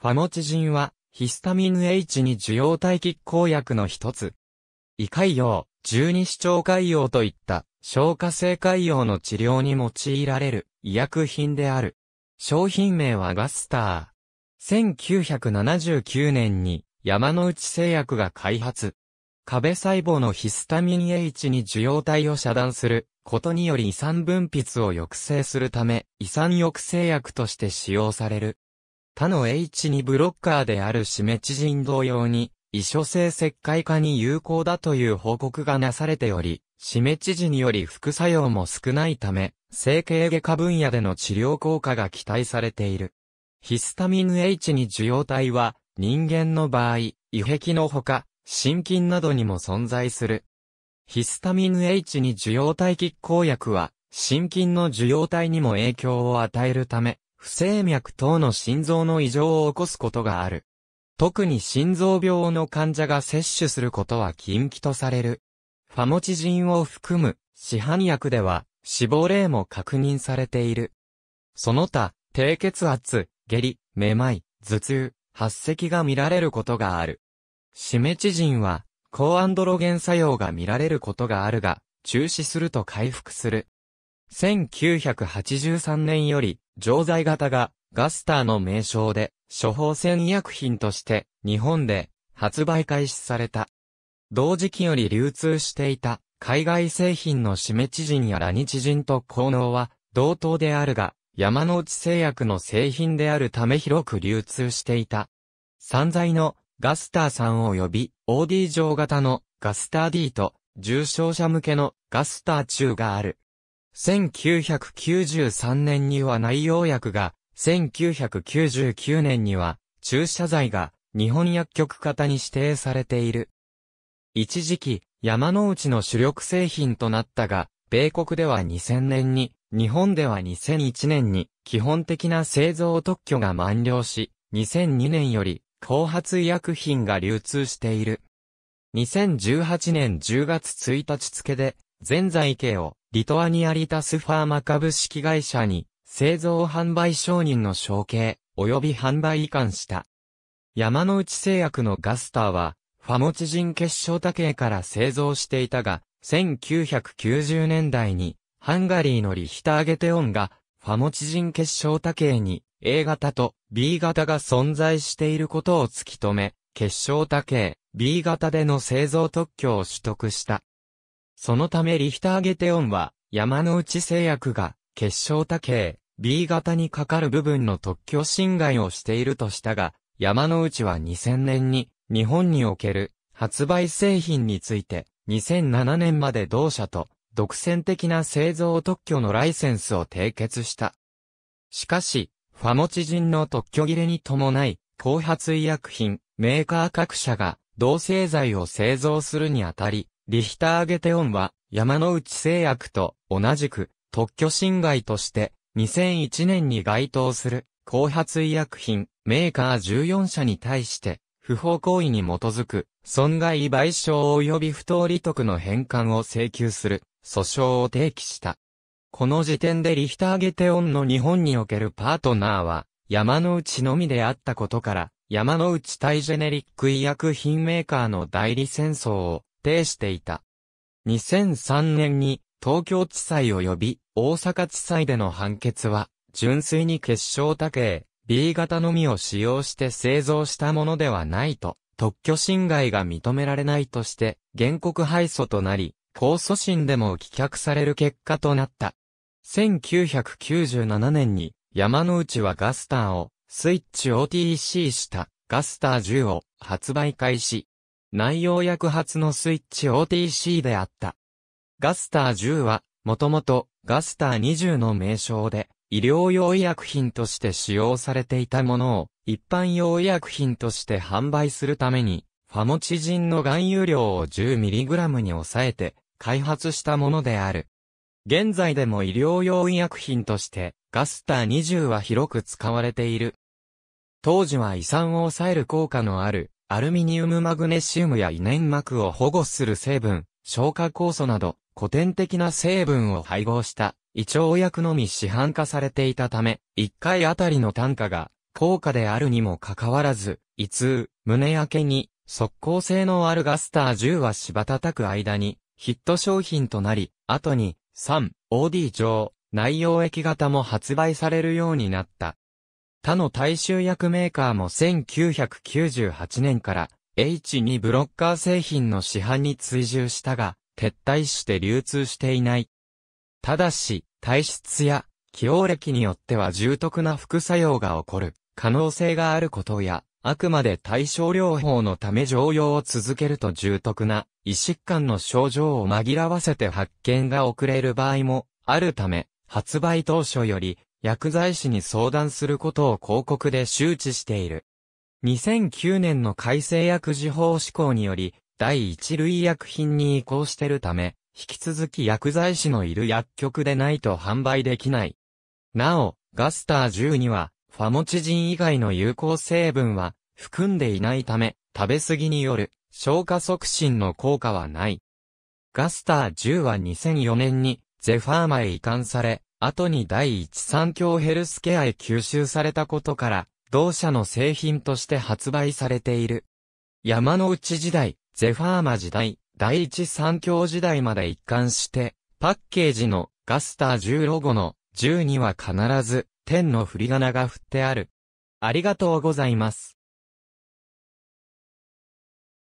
ファモチジンは、ヒスタミン H に受容体拮抗薬の一つ。胃潰瘍、十二指腸潰瘍といった消化性潰瘍の治療に用いられる医薬品である。商品名はガスター。1979年に山内製薬が開発。壁細胞のヒスタミン H に受容体を遮断することにより胃酸分泌を抑制するため、胃酸抑制薬として使用される。他の H2 ブロッカーであるシメチジン同様に、異所性石灰化に有効だという報告がなされており、シメチジにより副作用も少ないため、整形外科分野での治療効果が期待されている。ヒスタミン H2 受容体は、人間の場合、胃壁のほか、心筋などにも存在する。ヒスタミン H2 受容体拮抗薬は、心筋の受容体にも影響を与えるため、不整脈等の心臓の異常を起こすことがある。特に心臓病の患者が摂取することは禁忌とされる。ファモチジンを含む市販薬では死亡例も確認されている。その他、低血圧、下痢、めまい、頭痛、発石が見られることがある。シメチジンは抗アンドロゲン作用が見られることがあるが、中止すると回復する。1983年より錠剤型がガスターの名称で処方箋医薬品として日本で発売開始された。同時期より流通していた海外製品のシメチジンやラニチジンと効能は同等であるが、山内製薬の製品であるため広く流通していた。散剤のガスターさん及び OD 上型のガスター D と重症者向けのガスター中がある。1993年には内容薬が、1999年には注射剤が日本薬局型に指定されている。一時期、山の内の主力製品となったが、米国では2000年に、日本では2001年に、基本的な製造特許が満了し、2002年より、後発医薬品が流通している。2018年10月1日付で、全財系をリトアニアリタスファーマ株式会社に製造販売承認の承継及び販売移管した。山内製薬のガスターはファモチジン結晶多系から製造していたが1990年代にハンガリーのリヒターゲテオンがファモチジン結晶多系に A 型と B 型が存在していることを突き止め、結晶多系、B 型での製造特許を取得した。そのためリヒターゲテオンは、山の内製薬が、結晶多形、B 型にかかる部分の特許侵害をしているとしたが、山の内は2000年に、日本における、発売製品について、2007年まで同社と、独占的な製造特許のライセンスを締結した。しかし、ファモチジンの特許切れに伴い、後発医薬品、メーカー各社が、同製剤を製造するにあたり、リヒターゲテオンは、山の内製薬と同じく、特許侵害として、2001年に該当する、後発医薬品、メーカー14社に対して、不法行為に基づく、損害賠償及び不当利得の返還を請求する、訴訟を提起した。この時点でリヒターゲテオンの日本におけるパートナーは、山の内のみであったことから、山の内対ジェネリック医薬品メーカーの代理戦争を呈していた。2003年に東京地裁及び大阪地裁での判決は、純粋に結晶多形、B 型のみを使用して製造したものではないと、特許侵害が認められないとして、原告敗訴となり、控訴審でも棄却される結果となった。1997年に、山之内はガスターを、スイッチ OTC した、ガスター10を発売開始。内容薬発のスイッチ OTC であった。ガスター10は、もともとガスター20の名称で、医療用医薬品として使用されていたものを、一般用医薬品として販売するために、ファモチジンの含有量を 10mg に抑えて、開発したものである。現在でも医療用医薬品として、ガスター20は広く使われている。当時は胃酸を抑える効果のある、アルミニウムマグネシウムや胃粘膜を保護する成分、消化酵素など、古典的な成分を配合した胃腸薬のみ市販化されていたため、1回あたりの単価が高価であるにもかかわらず、胃痛、胸焼けに、速効性のあるガスター10は芝叩く間に、ヒット商品となり、後に、3、OD 上、内容液型も発売されるようになった。他の大衆薬メーカーも1998年から H2 ブロッカー製品の市販に追従したが、撤退して流通していない。ただし、体質や起用歴によっては重篤な副作用が起こる可能性があることや、あくまで対症療法のため常用を続けると重篤な胃疾患の症状を紛らわせて発見が遅れる場合もあるため、発売当初より薬剤師に相談することを広告で周知している。2009年の改正薬事法施行により、第一類薬品に移行しているため、引き続き薬剤師のいる薬局でないと販売できない。なお、ガスター10には、ファモチジン以外の有効成分は含んでいないため、食べ過ぎによる消化促進の効果はない。ガスター10は2004年にゼファーマへ移管され、後に第一三共ヘルスケアへ吸収されたことから、同社の製品として発売されている。山の内時代、ゼファーマ時代、第一三共時代まで一貫して、パッケージのガスター10ロゴの10には必ず、天の振り仮名が振ってある。ありがとうございます。